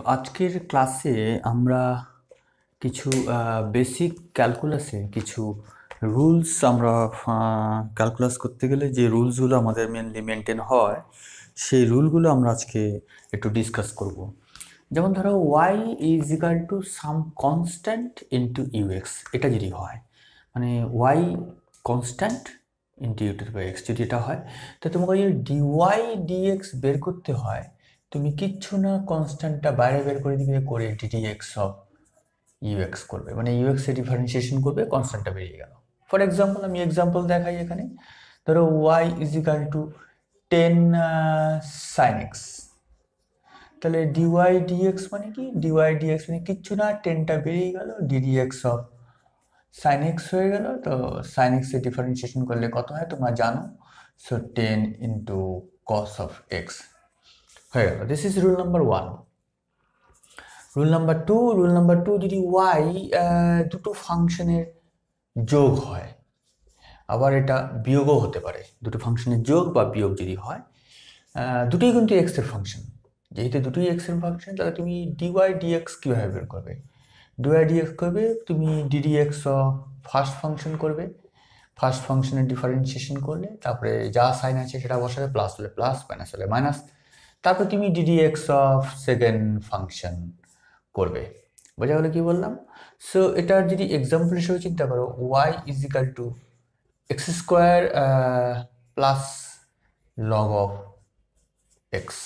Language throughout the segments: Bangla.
তো আজকের ক্লাসে আমরা কিছু বেসিক ক্যালকুলাসে কিছু রুলস আমরা ক্যালকুলাস করতে গেলে যে রুলসগুলো আমাদের মেনলি মেনটেন হয় সেই রুলগুলো আমরা আজকে একটু ডিসকাস করব যেমন ধরো Y is equal to some constant into UX এটা যদি হয় মানে ওয়াই কনস্ট্যান্ট ইন্টু ইউটের বাই এক্স যদি এটা হয় তো তোমাকে যদি ডিওয়াই ডিএক্স বের করতে হয় তুমি কিচ্ছু না কনস্ট্যান্টটা বাইরে বের করে দিবে করে ডিটি এক্স অফ ইউএক্স করবে মানে এ ডিফারেন্সিয়েশন করবে কনস্ট্যান্টটা বেরিয়ে গেল ফর এক্সাম্পল আমি এক্সাম্পল দেখাই এখানে ধরো Y is equal to ten sine X তাহলে ডিওয়াই ডিএক্স মানে কি ডিওয়াই ডিএক্স মানে কিচ্ছু না টেনটা বেরিয়ে গেল ডিডিএক্স অফ সাইন এক্স হয়ে গেল তো সাইন এক্সে ডিফারেন্সিয়েশন করলে কত হয় তোমরা জানো so ten into cos of X হয়ে গেল this is rule number one rule number two rule number two যদি ওয়াই uh, দুটো ফাংশনের যোগ হয় আবার এটা বিয়োগও হতে পারে দুটো ফাংশনের যোগ বা বিয়োগ যদি হয় uh, দুটোই কিন্তু এক্সের ফাংশন যেহেতু দুটোই এক্সের ফাংশন তাহলে তুমি ডিওয়াই ডিএক্স কীভাবে বের করবে ডিওয়াই ডিএক্স করবে তুমি ডিডিএক্স ফার্স্ট ফাংশন করবে ফার্স্ট ফাংশনের ডিফারেন্সিয়েশন করলে তারপরে যা সাইন আছে সেটা বসাবে প্লাস হলে প্লাস মাইনাস হলে মাইনাস তারপর তুমি DD x of second function করবে বোঝা গেলো কী বললাম সো এটার যদি এক্সাম্পল হিসেবে চিন্তা করো y is equal to x square plus log of x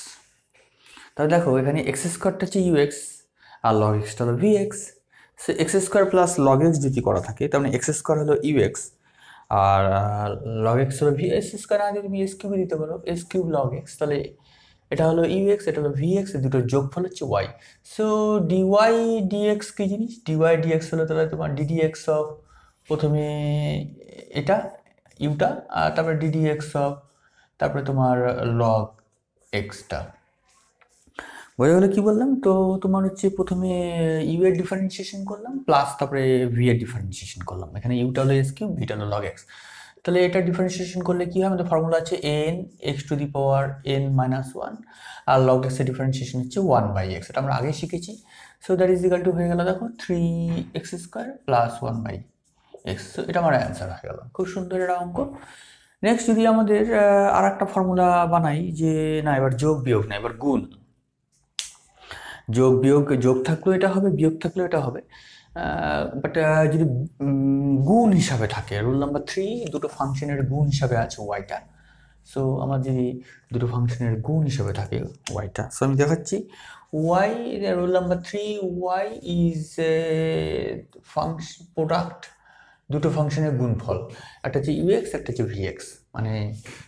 তাহলে দেখো এখানে এক্স স্কোয়ারটা হচ্ছে ইউ এক্স আর লগ এক্সটা হলো ভি এক্স সে x square plus log x যদি করা থাকে তার মানে এক্স স্কোয়ার হলো ইউ এক্স আর লগ এক্স হলো ভি এস স্কোয়ার আগে তুমি এস কিউবে দিতে পারো এস কিউব লগ এক্স তাহলে এটা হলো ইউএক্স এটা হলো ভিএক্স দুটো যোগফল হচ্ছে ওয়াই সো ডিওয়াই ডিএক্স কী জিনিস ডিওয়াই ডিএক্স হলো তাহলে তোমার ডিডিএক্স অফ প্রথমে এটা ইউটা আর তারপরে ডিডিএক্স অফ তারপরে তোমার লগ এক্সটা বোঝা গেলো কী বললাম তো তোমার হচ্ছে প্রথমে ইউ এর ডিফারেন্সিয়েশন করলাম প্লাস তারপরে ভি এর ডিফারেন্সিয়েশন করলাম এখানে ইউটা হলো এস কিউ ভিটা হলো লগ এক্স তাহলে এটা ডিফারেন্সিয়েশন করলে কী হয় আমাদের ফর্মুলা আছে n x to the power n minus one আর লগ এক্সের ডিফারেন্সিয়েশন হচ্ছে ওয়ান বাই এক্স এটা আমরা আগে শিখেছি so that is equal to হয়ে গেল দেখো three x square plus one by x so এটা আমার অ্যান্সার হয়ে গেল খুব সুন্দর এটা অঙ্ক নেক্সট যদি আমাদের আর একটা ফর্মুলা বানাই যে না এবার যোগ বিয়োগ না এবার গুণ যোগ বিয়োগ যোগ থাকলেও এটা হবে বিয়োগ থাকলেও এটা হবে বাট যদি গুণ হিসাবে থাকে রুল নাম্বার থ্রি দুটো ফাংশনের গুণ হিসাবে আছে ওয়াইটা সো আমার যদি দুটো ফাংশনের গুণ হিসাবে থাকে ওয়াইটা সো আমি দেখাচ্ছি y rule number three y is a function product দুটো ফাংশনের গুণফল একটা হচ্ছে ইউএক্স একটা হচ্ছে ভিএক্স মানে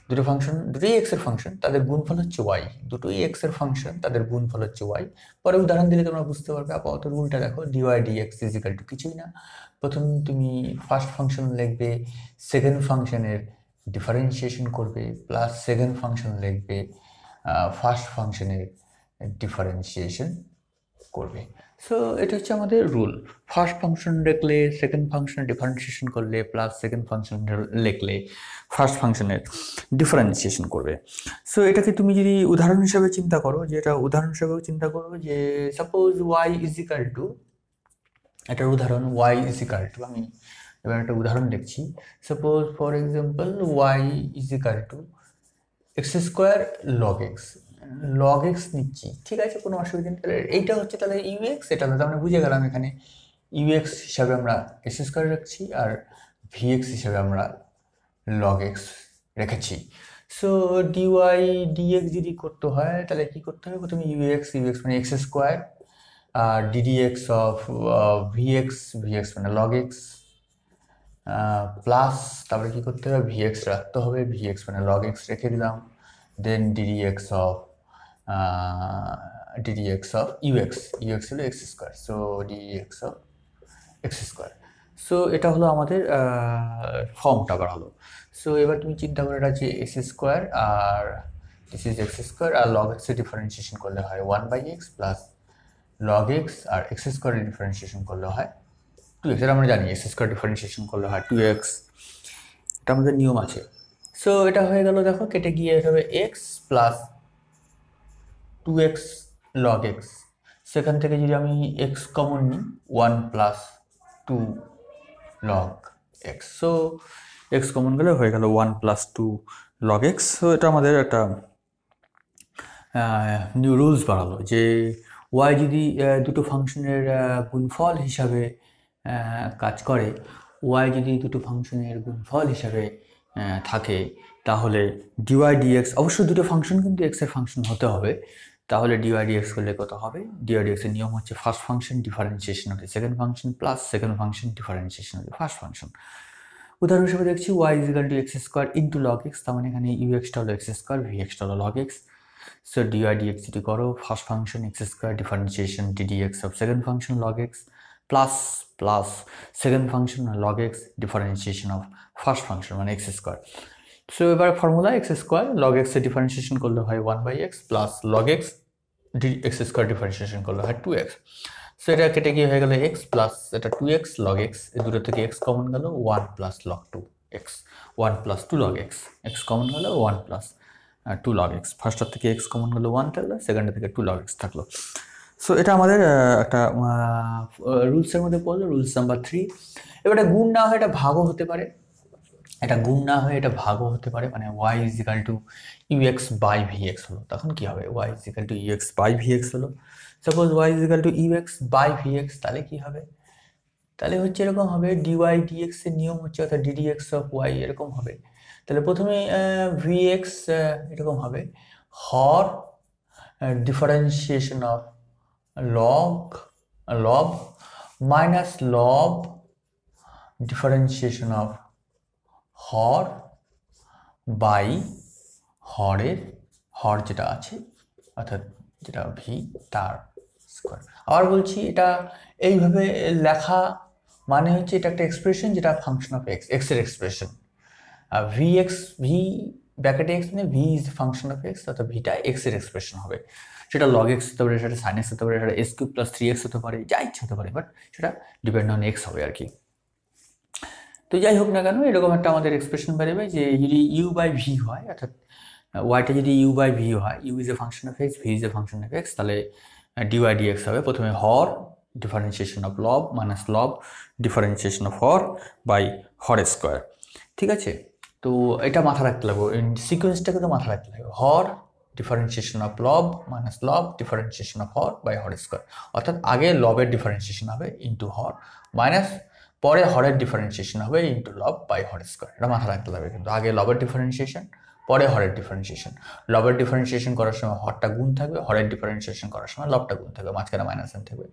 দুটো ফাংশন দুটোই এক্সের ফাংশন তাদের গুণফল হচ্ছে ওয়াই দুটোই এক্সের ফাংশন তাদের গুণফল হচ্ছে ওয়াই পরে উদাহরণ দিলে তোমরা বুঝতে পারবে আপাতত রুলটা দেখো ডিওয়াই ডিএক্স ইজিক্যাল টু কিছুই না প্রথম তুমি ফার্স্ট ফাংশন লিখবে সেকেন্ড ফাংশনের ডিফারেন্সিয়েশন করবে প্লাস সেকেন্ড ফাংশন লিখবে ফার্স্ট ফাংশনের ডিফারেন্সিয়েশন করবে সো এটা হচ্ছে আমাদের রুল ফার্স্ট ফাংশন দেখলে সেকেন্ড ফাংশনে ডিফারেন্সিয়েশন করলে প্লাস সেকেন্ড ফাংশন লেখলে ফার্স্ট ফাংশনের ডিফারেন্সিয়েশন করবে সো এটাকে তুমি যদি উদাহরণ হিসাবে চিন্তা করো যে এটা উদাহরণ হিসাবেও চিন্তা করো যে সাপোজ ওয়াই ইজিক্যাল টু এটার উদাহরণ ওয়াই ইজিক্যাল টু আমি এবার একটা উদাহরণ দেখছি suppose for example y is equal to x square log x log x নিচ্ছি ঠিক আছে কোনো অসুবিধা নেই তাহলে এইটা হচ্ছে তাহলে ইউএক্স এটা তাহলে আমরা বুঝে গেলাম এখানে ইউএক্স হিসাবে আমরা এস স্কোয়ার রাখছি আর ভিএক্স হিসাবে আমরা লগ এক্স রেখেছি সো ডিওয়াই ডিএক্স যদি করতে হয় তাহলে কী করতে হবে প্রথমে ইউএক্স ইউএক্স মানে এক্স স্কোয়ার আর ডিডিএক্স অফ ভিএক্স ভিএক্স মানে লগ এক্স প্লাস তারপরে কী করতে হবে ভিএক্স রাখতে হবে ভিএক্স মানে লগ এক্স রেখে দিলাম then ddx of ddx of ux ux হলো x square so dx of x square so এটা হলো আমাদের ফর্মটা বাড়ালো সো এবার তুমি চিন্তা করে এটা যে এক্স স্কোয়ার আর this is x স্কোয়ার আর লগ এক্সে ডিফারেন্সিয়েশন করলে হয় one by x plus log x আর এক্স স্কোয়ারের ডিফারেন্সিয়েশন করলে হয় টু এক্স আমরা জানি x স্কোয়ার ডিফারেন্সিয়েশন করলে হয় টু এক্স এটা আমাদের নিয়ম আছে সো এটা হয়ে গেল দেখো কেটে গিয়ে হবে x plus two x log x সেখান থেকে যদি আমি এক্স কমন নিই one plus two log x so x common গেলে হয়ে গেল one plus two log x so এটা আমাদের একটা নিউ রুলস বাড়ালো যে ওয়াই যদি দুটো ফাংশনের গুণফল হিসাবে কাজ করে ওয়াই যদি দুটো ফাংশনের গুণফল হিসাবে থাকে তাহলে ডিওয়াই ডিএক্স অবশ্য দুটো ফাংশন কিন্তু এক্সের ফাংশন হতে হবে তাহলে ডিওয়াইডিএক্স করলে কত হবে ডিওয়াইডিএক্স এর নিয়ম হচ্ছে ফার্স্ট ফাংশন ডিফারেন্সিয়েশন হলে second function plus second function differentiation হলে ফার্স্ট ফাংশন উদাহরণ হিসেবে দেখছি y is equal to x square into log x তার মানে এখানে ইউ এক্সটা হলো এক্স স্কোয়ার ভি এক্সটা হলো লগ এক্স সো ডিওয়াইডিএক্স যদি করো first function x square differentiation ddx of second function log x plus plus second function log x differentiation of first function মানে এক্স স্কোয়ার সো এবার ফর্মুলা এক্স স্কোয়ার লগ এক্সের ডিফারেন্সিয়েশন করলে হয় one by x plus log x d x square differentiation করলে হয় টু এক্স সো এটা কেটে গিয়ে হয়ে গেল এক্স প্লাস এটা টু এক্স লগ এক্স এই দূরে থেকে এক্স কমন গেল one plus log two x one plus two log x x common গেল one plus two log x ফার্স্টার থেকে এক্স কমন গেলো ওয়ান থাকলো সেকেন্ডের থেকে টু লগ এক্স থাকলো সো এটা আমাদের একটা রুলসের মধ্যে পড়লো রুলস নাম্বার থ্রি এবার এটা গুণ না হয় এটা ভাগও হতে পারে এটা গুণ না হয়ে এটা ভাগও হতে পারে মানে y is equal to ux by vx হলো তখন কী হবে y is equal to ux by vx হলো suppose y is equal to ux by vx তাহলে কী হবে তাহলে হচ্ছে এরকম হবে ডিওয়াই এর নিয়ম হচ্ছে অর্থাৎ ডিডিএক্স অফ ওয়াই এরকম হবে তাহলে প্রথমে ভিএক্স এরকম হবে হর ডিফারেন্সিয়েশন অফ লগ লব মাইনাস লব ডিফারেন্সিয়েশন অফ হর বাই হরের হর যেটা আছে অর্থাৎ যেটা ভি তার স্কোয়ার আবার বলছি এটা এইভাবে লেখা মানে হচ্ছে এটা একটা এক্সপ্রেশন যেটা ফাংশন অফ এক্স এক্সের এক্সপ্রেশন ভি এক্স ভি ব্যাকেটে এক্স মানে v is function of x অর্থাৎ ভিটা এক্সের এক্সপ্রেশন হবে সেটা লগ এক্স হতে পারে সেটা সাইন এক্স হতে পারে সেটা s q plus three x হতে পারে যা ইচ্ছে হতে পারে বাট সেটা ডিপেন্ড অন এক্স হবে আর কি তো যাই হোক না কেন এরকম একটা আমাদের এক্সপ্রেশন বেরোবে যে যদি ইউ বাই ভি হয় অর্থাৎ ওয়াইটা যদি ইউ বাই ভি হয় u is a function of x v is a function of x তাহলে ডিওয়াই এক্স হবে প্রথমে হর ডিফারেন্সিয়েশন অফ লব মাইনাস লব ডিফারেন্সিয়েশন অফ হর বাই হর স্কোয়ার ঠিক আছে তো এটা মাথা রাখতে লাগবে সিকোয়েন্সটাকে তো মাথা রাখতে লাগবে হর ডিফারেন্সিয়েশন অফ লব মাইনাস লব ডিফারেন্সিয়েশন অফ হর বাই হর স্কোয়ার অর্থাৎ আগে লবের ডিফারেন্সিয়েশন হবে ইন্টু হর মাইনাস পরে হরের ডিফারেন্সিয়েশন হবে ইন্টু লব বাই হর স্কোয়ার এটা মাথায় রাখতে হবে কিন্তু আগে লবের ডিফারেন্সিয়েশন পরে হরের ডিফারেন্সিয়েশন লবের ডিফারেন্সিয়েশন করার সময় হরটা গুণ থাকবে হরের ডিফারেন্সিয়েশন করার সময় লবটা গুণ থাকবে মাঝখানে মাইনাস এন থাকবে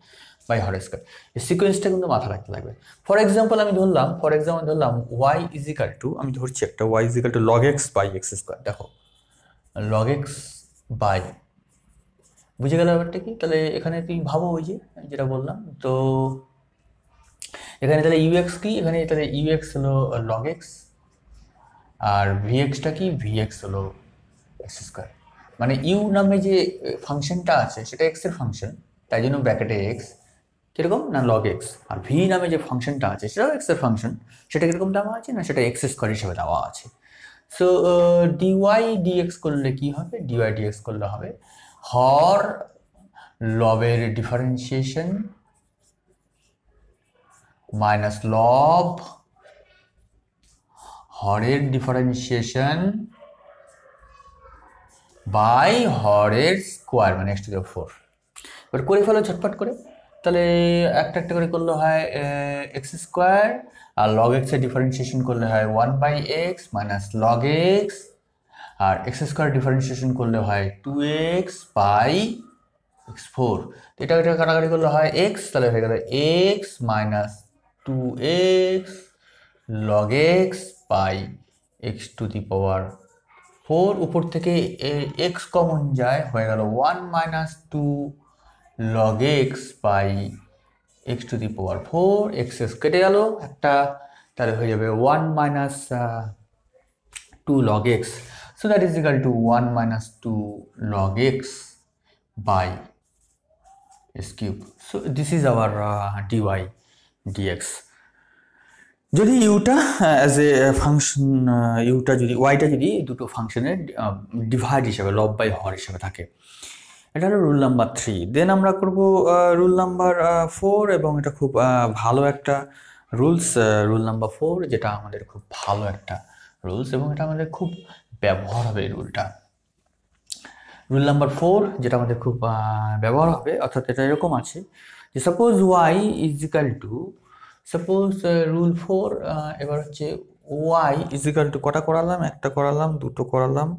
বাই হর স্কোয়ার এই সিকোয়েন্সটা কিন্তু মাথা রাখতে লাগবে ফর এক্সাম্পল আমি ধরলাম ফর এক্সাম্পল ধরলাম ওয়াই ইজিক্যাল টু আমি ধরছি একটা y is equal to log x by x square দেখো লগ এক্স বাই বুঝে গেল ব্যাপারটা কি তাহলে এখানে তুমি ভাবো ওই যে যেটা বললাম তো এখানে তাহলে ইউএক্স কি এখানে তাহলে ইউএক্স হলো লগ এক্স আর ভিএক্সটা কি ভিএক্স হলো এক্স স্কোয়ার মানে ইউ নামে যে ফাংশনটা আছে সেটা এক্সের ফাংশন তাই জন্য ব্র্যাকেটে এক্স কীরকম না লগ এক্স আর ভি নামে যে ফাংশনটা আছে সেটাও এক্সের ফাংশন সেটা কীরকম দেওয়া আছে না সেটা এক্স স্কোয়ার হিসেবে দেওয়া আছে সো ডিওয়াই ডিএক্স করলে কি হবে ডিওয়াই ডিএক্স করলে হবে হর লবের ডিফারেন্সিয়েশন মাইনাস লব হরের ডিফারেন্সিয়েশন বাই হরের স্কোয়ার মানে এক্স টু দি ফোর এবার করে ফেলো ছটফট করে তাহলে একটা একটা করে করলে হয় এক্স স্কোয়ার আর লগ এক্সের ডিফারেন্সিয়েশন করলে হয় one by x minus log x আর এক্স স্কোয়ার ডিফারেন্সিয়েশন করলে হয় two x by x four এটা এটা কাটাকাটি করলে হয় এক্স তাহলে হয়ে গেল x minus two x log x by x to the power four উপর থেকে এক্স কমন যায় হয়ে গেল one minus two log x by x to the power four x x কেটে গেল একটা তাহলে হয়ে যাবে one minus two log x so that is equal to one minus two log x by s cube so this is our dy dx যদি ইউটা অ্যাজ এ ফাংশন ইউটা যদি ওয়াইটা যদি দুটো ফাংশনের ডিভাইড হিসাবে লব বাই হর হিসাবে থাকে এটা হলো রুল নাম্বার থ্রি দেন আমরা করব রুল নাম্বার ফোর এবং এটা খুব uh, ভালো একটা রুলস রুল নাম্বার ফোর যেটা আমাদের খুব ভালো একটা রুলস এবং এটা আমাদের খুব ব্যবহার হবে এই রুলটা রুল নাম্বার ফোর যেটা আমাদের খুব uh, ব্যবহার হবে অর্থাৎ এটা এরকম আছে যে suppose y is equal to suppose rule four এবার হচ্ছে ওয়াই ইজ ইকাল টু কটা করালাম একটা করালাম দুটো করালাম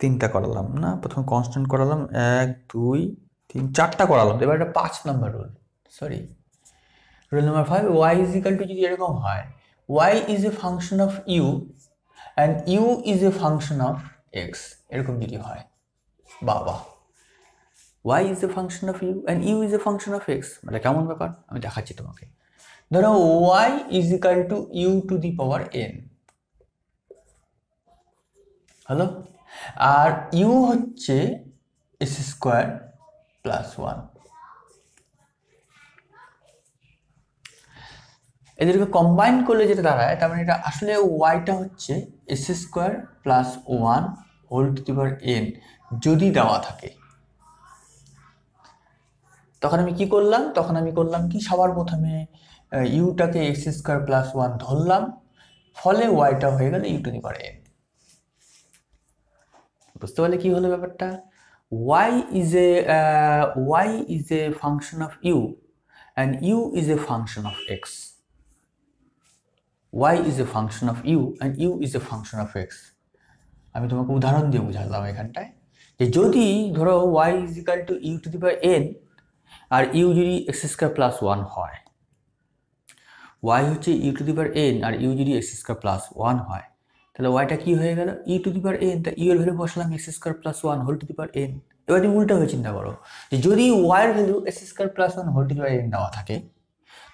তিনটা করালাম না প্রথমে কনস্ট্যান্ট করালাম এক দুই তিন চারটা করালাম এবার এটা পাঁচ number rule sorry rule number five y is equal to যদি এরকম হয় y is a function of u and u is a function of x এরকম যদি হয় বাবা y is a function of u and u is a function of x মানে কেমন ব্যাপার আমি দেখাচ্ছি তোমাকে ধরো Y is equal to u to the power n hello আর ইউ হচ্ছে এস স্কোয়ার প্লাস ওয়ান এদেরকে কম্বাইন করলে যেটা দাঁড়ায় তার মানে এটা আসলে ওয়াইটা হচ্ছে s square plus one whole to the power n যদি দেওয়া থাকে তখন আমি কি করলাম তখন আমি করলাম কি সবার প্রথমে ইউটাকে এক্স স্কোয়ার প্লাস ওয়ান ধরলাম ফলে ওয়াইটা হয়ে গেল u to the power n বুঝতে পারলে কী হলো ব্যাপারটা y is a y is a function of u and u is a function of x y is a function of u and u is a function of x আমি তোমাকে উদাহরণ দিয়ে বুঝালাম এখানটায় যে যদি ধরো Y is equal to u to the power N আর ইউ যদি এক্স স্কোয়ার প্লাস ওয়ান হয় ওয়াই হচ্ছে u to the power n আর ইউ যদি এক্স স্কোয়ার প্লাস ওয়ান হয় তাহলে ওয়াইটা কী হয়ে গেল u to the power n তা ইউর e ভ্যালু বসালাম x square plus one whole to the power n এবার তুমি উল্টা হয়ে চিন্তা করো যে যদি ওয়াইয়ের value x square plus one whole to the n দেওয়া থাকে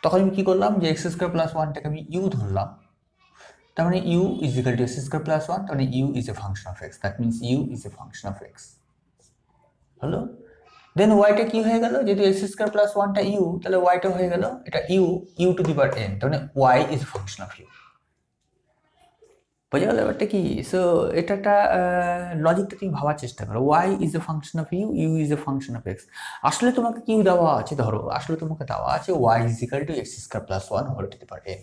তখন আমি কী করলাম যে এক্স স্কোয়ার প্লাস ওয়ানটাকে আমি ইউ ধরলাম তার মানে u is equal to x square plus one তার মানে u is a function of x that means u is a function of x হলো দেন ওয়াইটা কি হয়ে গেল যেহেতু এক্স স্কোয়ার প্লাস ওয়ানটা ইউ তাহলে ওয়াইটা হয়ে গেল এটা u u to the power n তার মানে y is function of u বোঝা গেল ব্যাপারটা কি সো এটা একটা লজিকটা তুমি ভাবার চেষ্টা করো y is a function of u u is a function of x আসলে তোমাকে কিউ দেওয়া আছে ধরো আসলে তোমাকে দেওয়া আছে y is equal to x square plus one whole to the power n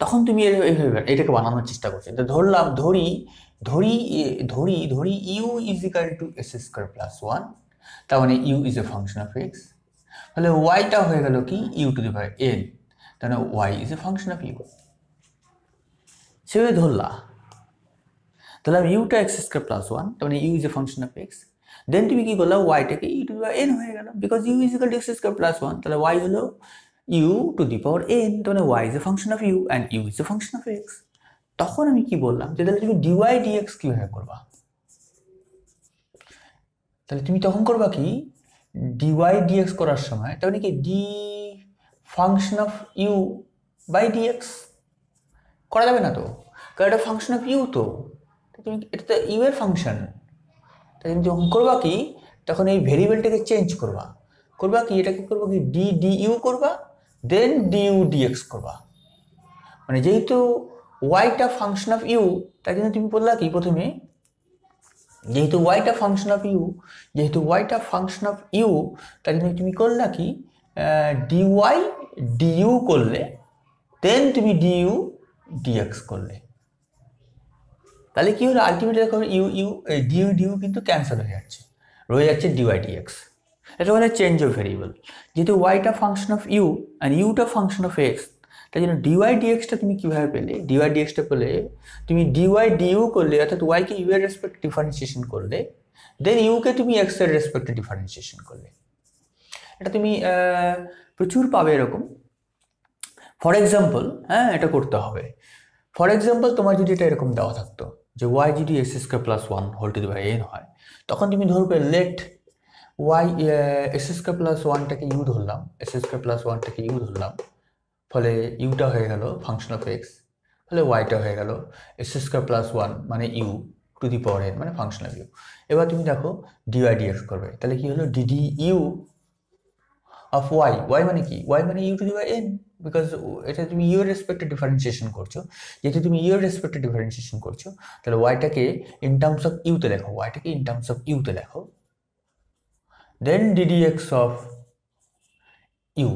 তখন তুমি এইভাবে এটাকে বানানোর চেষ্টা করছো ধরলাম ধরি ধরি ধরি ধরি u is equal to s square plus one তার মানে u is a function of x তাহলে ওয়াইটা হয়ে গেল কি u to the power n তার মানে y is a function of u সেভাবে ধরলা তাহলে আমি ইউটা এক্স স্কোয়ার প্লাস ওয়ান তার মানে u is a function of x then তুমি কী করলো ওয়াইটাকে u to the power n হয়ে গেল because u is equal to x square plus one তাহলে ওয়াই হলো u to the power n তার মানে y is a function of u and u is a function of x তখন আমি কি বললাম যে তাহলে তুমি ডিওয়াই ডিএক্স কীভাবে করবা তাহলে তুমি তখন করবা কি ডিওয়াই ডিএক্স করার সময় তখন মানে কি d function of u by dx করা যাবে না তো কারণ এটা ফাংশন অফ ইউ তো তুমি মানে এটা তো ইউ এর ফাংশন তাই তুমি যখন করবা কি তখন এই ভেরিয়েবলটাকে চেঞ্জ করবা করবা কি এটাকে করবা কি ডি ডি ইউ করবা দেন ডি ইউ ডিএক্স করবা মানে যেহেতু ওয়াইটা ফাংশন অফ ইউ তার কিন্তু তুমি বললা কি প্রথমে যেহেতু ওয়াইটা ফাংশন অফ ইউ যেহেতু ওয়াইটা ফাংশন অফ ইউ তার জন্য তুমি করলা কি ডি ওয়াই ডি ইউ করলে দেন তুমি ডি ডি ডিএক্স করলে তাহলে কী হলো আলটিমেট দেখো ইউ ইউ ডি ইউ কিন্তু ক্যান্সেল হয়ে যাচ্ছে রয়ে যাচ্ছে ডি ডি ডিএক্স এটা হলো চেঞ্জ অফ ভেরিয়েবল যেহেতু ওয়াইটা ফাংশন অফ ইউ অ্যান্ড ইউটা ফাংশন অফ এক্স তাই জন্য ডিওয়াই ডিএক্সটা তুমি কীভাবে পেলে ডিওয়াই ডিএক্সটা পেলে তুমি ডিওয়াই ডিউ করলে অর্থাৎ ওয়াইকে ইউ এর রেসপেক্ট ডিফারেন্সিয়েশন করলে দেন ইউকে তুমি এক্স এর রেসপেক্টে ডিফারেন্সিয়েশন করলে এটা তুমি প্রচুর পাবে এরকম ফর এক্সাম্পল হ্যাঁ এটা করতে হবে ফর এক্সাম্পল তোমার যদি এটা এরকম দেওয়া থাকতো যে ওয়াই যদি x square plus one whole to the by n হয় তখন তুমি ধরবে let y x square plus ওয়ানটাকে ইউ ধরলাম এক্স স্কোয়ার প্লাস ওয়ানটাকে ইউ ধরলাম ফলে ইউটা হয়ে গেল ফাংশন অফ এক্স ফলে ওয়াইটা হয়ে গেল এক্স স্কোয়ার প্লাস ওয়ান মানে u to the power n মানে ফাংশন অফ ইউ এবার তুমি দেখো ডিওয়াই এক্স করবে তাহলে কী হলো d d u of y y মানে কি ওয়াই মানে u to the y n because এটা তুমি ইউর রেসপেক্টে ডিফারেন্সিয়েশন করছো যেহেতু তুমি ইউর রেসপেক্টে ডিফারেন্সিয়েশন করছো তাহলে ওয়াইটাকে ইন টার্মস অফ ইউতে লেখো ওয়াইটাকে ইন টার্মস অফ ইউতে লেখো then d d x of u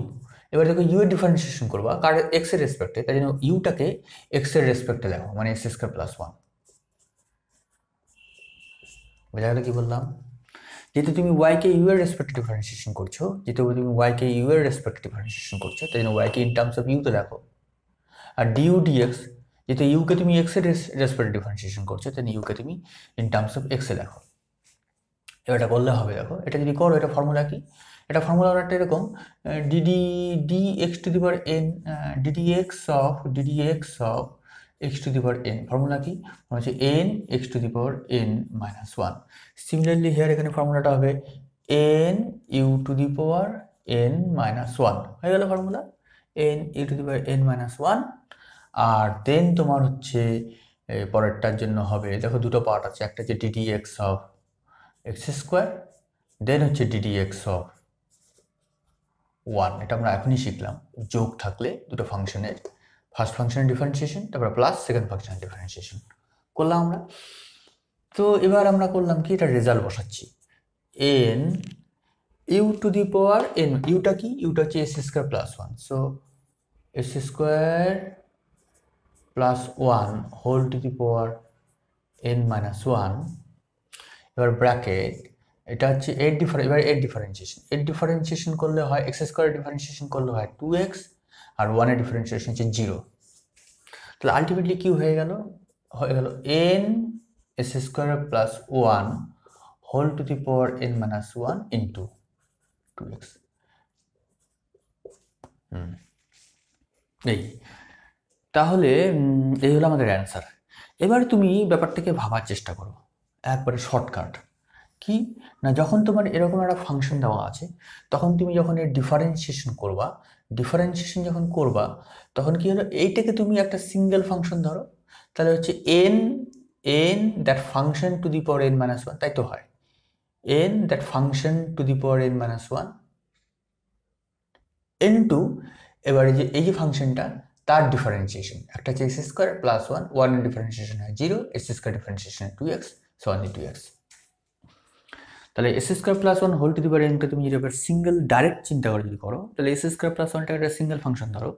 এবার দেখো ইউ এর ডিফারেন্সিয়েশন করবা কার এক্স এর রেসপেক্টে তাই জন্য ইউটাকে এক্স এর রেসপেক্টে দেখো মানে এক্স স্কোয়ার প্লাস ওয়ান বোঝা গেল কি বললাম যেহেতু তুমি ওয়াইকে ইউ এর রেসপেক্টে ডিফারেন্সিয়েশন করছো যেহেতু তুমি ওয়াইকে ইউ এর রেসপেক্টে ডিফারেন্সিয়েশন করছো তাই জন্য ওয়াইকে ইন টার্মস অফ ইউ তো দেখো আর ডিউ এক্স যেহেতু ইউকে তুমি এক্স এর রেসপেক্টে ডিফারেন্সিয়েশন করছো তাই ইউকে তুমি ইন টার্মস অফ এক্সে দেখো এবার এটা করলে হবে দেখো এটা যদি করো এটা ফর্মুলা কি এটা ফর্মুলা অর্ডারটা এরকম d d d x to the power n d d x of d d x of x to the power n formula কি হচ্ছে n x to the power n minus one similarly here এখানে ফর্মুলাটা হবে n u to the power n minus one হয়ে গেল formula n u to the power n minus one আর দেন তোমার হচ্ছে পরেরটার জন্য হবে দেখো দুটো পার্ট আছে একটা হচ্ছে d d x of x square then হচ্ছে ডিডি এক্স অফ ওয়ান এটা আমরা এখনই শিখলাম যোগ থাকলে দুটো ফাংশনের ফার্স্ট ফাংশনের ডিফারেন্সিয়েশন তারপরে প্লাস সেকেন্ড ফাংশনের ডিফারেন্সিয়েশন করলাম আমরা তো এবার আমরা করলাম কি এটা রেজাল্ট বসাচ্ছি n u to the power n ইউটা কি ইউটা হচ্ছে s square plus one so s square plus one whole to the power n minus one এবার ব্র্যাকেট এটা হচ্ছে এর ডিফারেন এবার এর ডিফারেন্সিয়েশন এর ডিফারেন্সিয়েশন করলে হয় এক্স স্কোয়ারের ডিফারেন্সিয়েশন করলে হয় টু এক্স আর ওয়ানের ডিফারেন্সিয়েশন হচ্ছে জিরো তাহলে আলটিমেটলি কী হয়ে গেল হয়ে গেল n s square plus one whole to the power n minus one into x hmm এই তাহলে এই হলো আমাদের অ্যান্সার এবার তুমি ব্যাপারটাকে ভাবার চেষ্টা করো একবারে শর্টকাট কি না যখন তোমার এরকম একটা ফাংশন দেওয়া আছে তখন তুমি যখন এর ডিফারেন্সিয়েশন করবা ডিফারেন্সিয়েশন যখন করবা তখন কি হলো এইটাকে তুমি একটা সিঙ্গেল ফাংশন ধরো তাহলে হচ্ছে n n that function to the power n minus one তাই তো হয় n that function to the power n minus one n two এবারে যে এই যে ফাংশনটা তার ডিফারেন্সিয়েশন একটা হচ্ছে s square plus one one differentiation হয় জিরো এস স্কোয়ার ডিফারেন্সিয়েশন হয় two x so two x তাহলে s square plus one whole to the power এনটা তুমি যদি এবার সিঙ্গেল ডাইরেক্ট চিন্তা করে যদি করো তাহলে এস স্কোয়ার প্লাস ওয়ানটা একটা সিঙ্গেল ফাংশন ধরো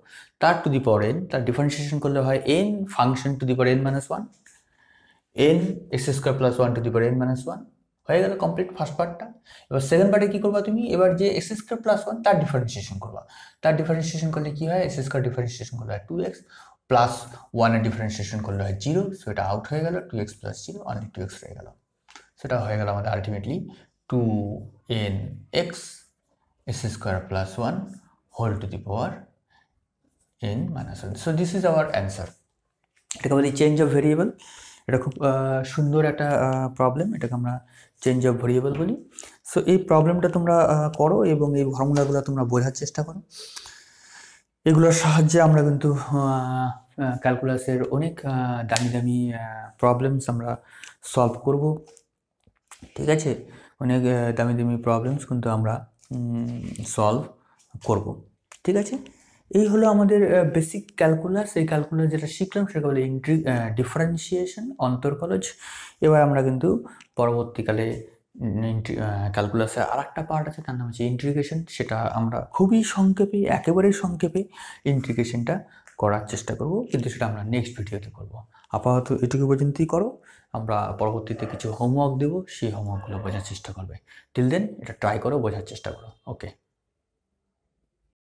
তার টু দি পাওয়ার এন তার ডিফারেন্সিয়েশন করলে হয় n function to the power n minus one n s square plus one to the power n minus one হয়ে গেল কমপ্লিট ফার্স্ট পার্টটা এবার সেকেন্ড পার্টে কী করবা তুমি এবার যে এস স্কোয়ার প্লাস ওয়ান তার ডিফারেন্সিয়েশন করবা তার ডিফারেন্সিয়েশন করলে কী হয় এস স্কোয়ার ডিফারেন্সিয়েশন করলে হয় টু এক্স প্লাস ওয়ানের ডিফারেন্সিয়েশন করলে হয় জিরো সো এটা আউট হয়ে গেল two x plus zero only two x হয়ে গেল সেটা হয়ে গেল আমাদের ultimately 2nx s square plus 1 whole to the power n minus 1. So this is our answer. এটাকে বলি চেঞ্জ অফ ভেরিয়েবল এটা খুব সুন্দর একটা প্রবলেম এটাকে আমরা চেঞ্জ অফ ভেরিয়েবল বলি সো এই প্রবলেমটা তোমরা করো এবং এই ফর্মুলাগুলো তোমরা বোঝার চেষ্টা করো এগুলোর সাহায্যে আমরা কিন্তু ক্যালকুলাসের অনেক দামি দামি প্রবলেমস আমরা সলভ করব ঠিক আছে অনেক দামি দামি প্রবলেমস কিন্তু আমরা সলভ করব ঠিক আছে এই হলো আমাদের বেসিক ক্যালকুলাস এই ক্যালকুলাস যেটা শিখলাম সেটা হলো ইন্ট্রি ডিফারেন্সিয়েশন অন্তর্কলজ এবার আমরা কিন্তু পরবর্তীকালে ক্যালকুলাসের আর একটা পার্ট আছে তার নাম হচ্ছে ইন্ট্রিগেশন সেটা আমরা খুবই সংক্ষেপে একেবারেই সংক্ষেপে ইন্ট্রিগেশনটা করার চেষ্টা করব কিন্তু সেটা আমরা নেক্সট ভিডিওতে করব আপাতত এটুকু পর্যন্তই করো আমরা পরবর্তীতে কিছু হোমওয়ার্ক দেবো সেই হোমওয়ার্কগুলো বোঝার চেষ্টা করবে টিল দেন এটা ট্রাই করো বোঝার চেষ্টা করো ওকে